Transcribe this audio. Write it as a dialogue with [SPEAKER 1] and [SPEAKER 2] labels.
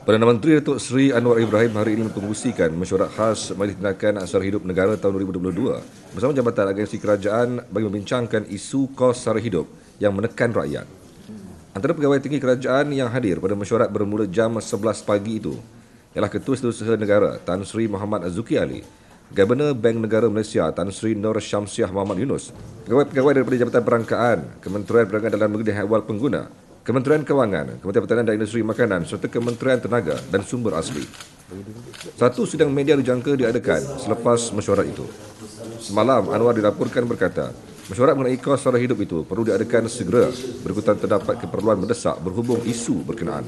[SPEAKER 1] Perdana Menteri Datuk Seri Anwar Ibrahim hari ini mempengusikan mesyuarat khas Majlis Tindakan Asara Hidup Negara tahun 2022 bersama Jabatan Agensi Kerajaan bagi membincangkan isu kos sara hidup yang menekan rakyat. Antara pegawai tinggi kerajaan yang hadir pada mesyuarat bermula jam 11 pagi itu ialah Ketua Setiausaha Negara Tan Sri Muhammad Azuki Ali, Gubernur Bank Negara Malaysia Tan Sri Nur Syamsiah Muhammad Yunus, pegawai-pegawai daripada Jabatan Perangkaan, Kementerian Perangkaan dalam Negeri Haiwal Pengguna, Kementerian Kewangan, Kementerian Pertanian dan Industri Makanan serta Kementerian Tenaga dan Sumber Asli. Satu sidang media dijangka diadakan selepas mesyuarat itu. Semalam, Anwar dilaporkan berkata, mesyuarat mengenai kos sara hidup itu perlu diadakan segera berikutan terdapat keperluan mendesak berhubung isu berkenaan.